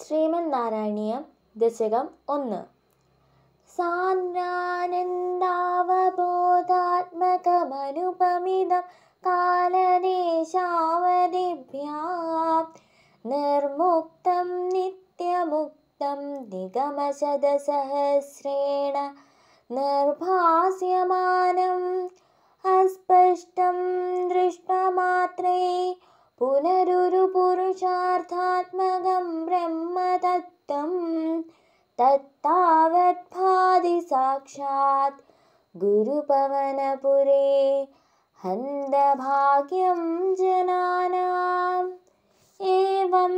ശ്രീമന് നാരായണീയം ദശകം ഒന്ന് സാന്ദ്രാനന്ദാവബോധാത്മകമനുപമിതം കാലദേശാവതിഭ്യാം നിർമുക്തം നിത്യമുക്തം നിഗമശതസഹസ്രേണ നിർഭാസ്യമാനം അസ്പഷ്ടം ദൃഷ്ടമാത്രേ पुनरुरु पुरुषार्थात्मकं ब्रह्मतत्त्वं साक्षात् गुरुपवनपुरे हन्दभाग्यं जनानाम् एवं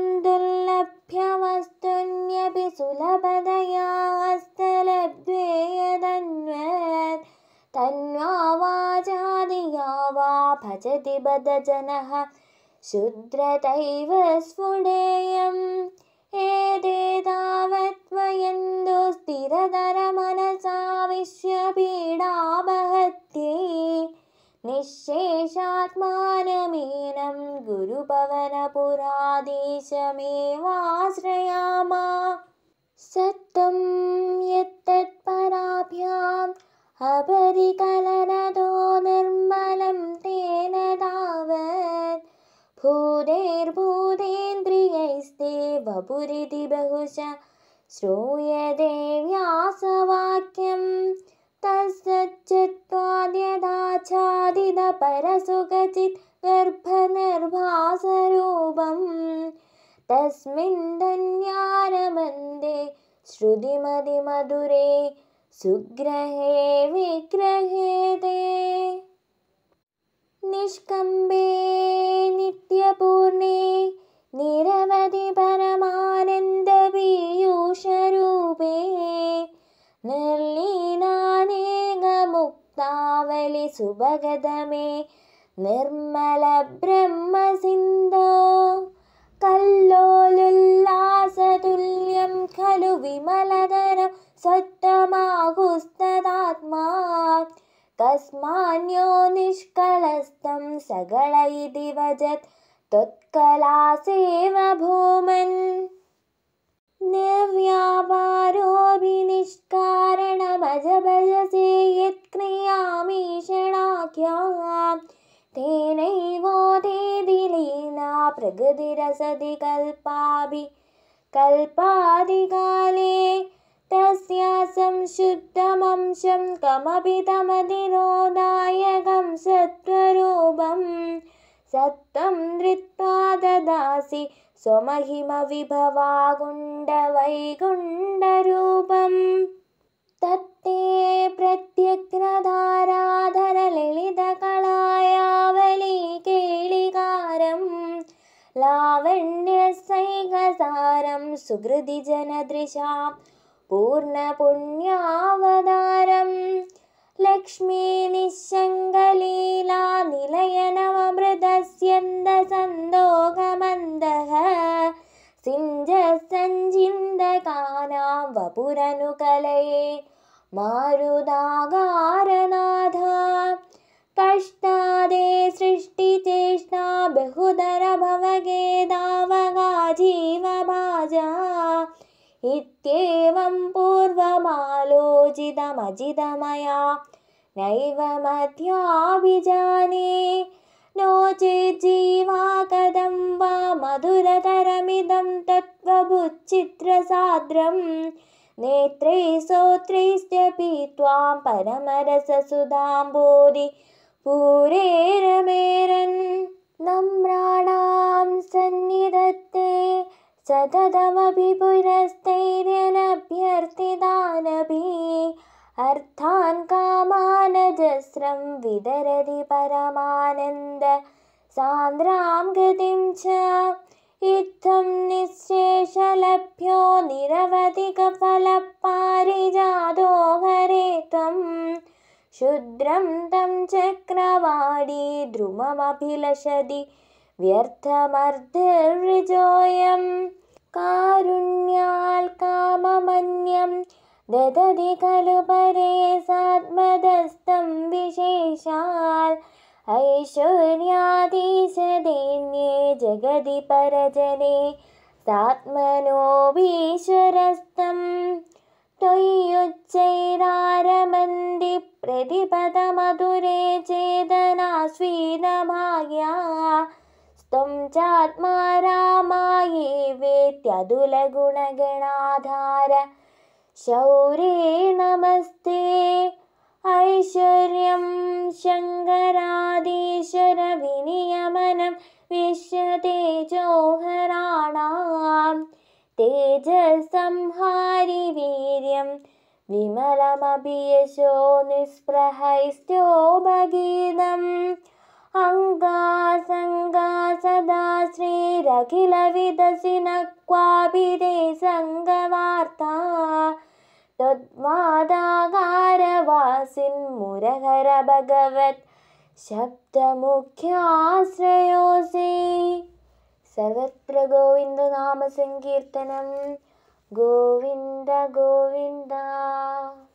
हस्तलभ्ये यदन्वत् तन्वा वाचादिया वा भजति बदजनः शुद्रतैव एते तावत् तावद्वयं दुःस्थिरतरमनसाविश्य पीडामहत्ये निःशेषात्मानमेनं गुरुपवनपुरादेशमेवाश्रयाम यत्तत्पराभ्याम् अपरिकलन पुरिदिबहुजा श्रोये देव व्यास वाक्यं तस्सचत्वाद्यधा छादिद परसुगचित गर्भनिर्भास रूपम् तस्मिन् धन्यारमन्दे श्रुतिमदि सुग्रहे विक्रहे देह निष्कम्भे नित्यपूर्णे നിരവധി പരമാനന്ദ പീയൂഷരൂപേ നിർലീനാനേകമുക്താവലി സുഭഗതമേ നിർമ്മല ബ്രഹ്മസിന്ധോ കല്ലോലുല്ലാസതുല്യം ഖലു വിമലതരം സ്വത്തമാകുസ്തദാത്മാ കസ്മാന്യോ നിഷ്കളസ്തം സകള ഇതി വജത് त्वत्कलासेवाभोमल् भजसे यत्क्रियामीषणाख्या तेनैवो ते दिलीना कल्पादिकाले तस्या संशुद्धमंशं कमपि तमतिरोदायकं सत्त्वरूपम् सत्त्वं नृत्वा ददासि स्वमहिमविभवाकुण्ड तत्ते प्रत्यग्रधाराधनलितकलायावली केलिकारं लावण्यसैकसारं सुहृदिजनदृशां पूर्णपुण्यावतारं लक्ष्मीनिशङ्गलीलानिलय नवमृद पुरनुकलये मारुदागारनाथ कष्टादे सृष्टिचेष्टा बहुदरभवगे दावगा जीवभाजा इत्येवं पूर्वमालोचितमजितमया नैव मध्याभिजाने नो चेज्जीवा कदं वा मधुरतरमिदं तत्त्वबुच्चित्रसाद्रम् नेत्रैः श्रोत्रैश्च पी त्वां परमरस सुधाम्बोधिरेरमेरन् नम्राणां सन्निधत्ते सततमभि पुरस्थैर्यनभ्यर्थितानपि अर्थान् कामानजस्रं विदरति परमानन्द सान्द्रां गतिं च इत्थं निःशेषलभ्यो निरवधिकफलपारिजातो हरे त्वं क्षुद्रं तं चक्रवाणी द्रुमभिलषति व्यर्थमर्धर्जोयं कारुण्याल् काममन्यं ददति खलु परे सात्मदस्तं विशेषाल् देन्ये जगदि परजने स्थात्मनो वीश्वरस्तं त्वय्युच्चैरारमन्दिप्रतिपदमधुरे चेतनाश्विनमाया स्तं चात्मा रामायै वेत्यदुलगुणगणाधार शौरे नमस्ते जसंहारि वीर्यं विमलमपि यशो निःस्पृहैस्तो भगीरम् अङ्गासङ्गा सदा क्वापि ते सङ्गवार्ता तद्मादाकारवासिन्मुरधर भगवत् शब्दमुख्याश्रयोऽसि सर्वत्र गोविन्दनामसङ्कीर्तनं गोविन्द गोविन्दः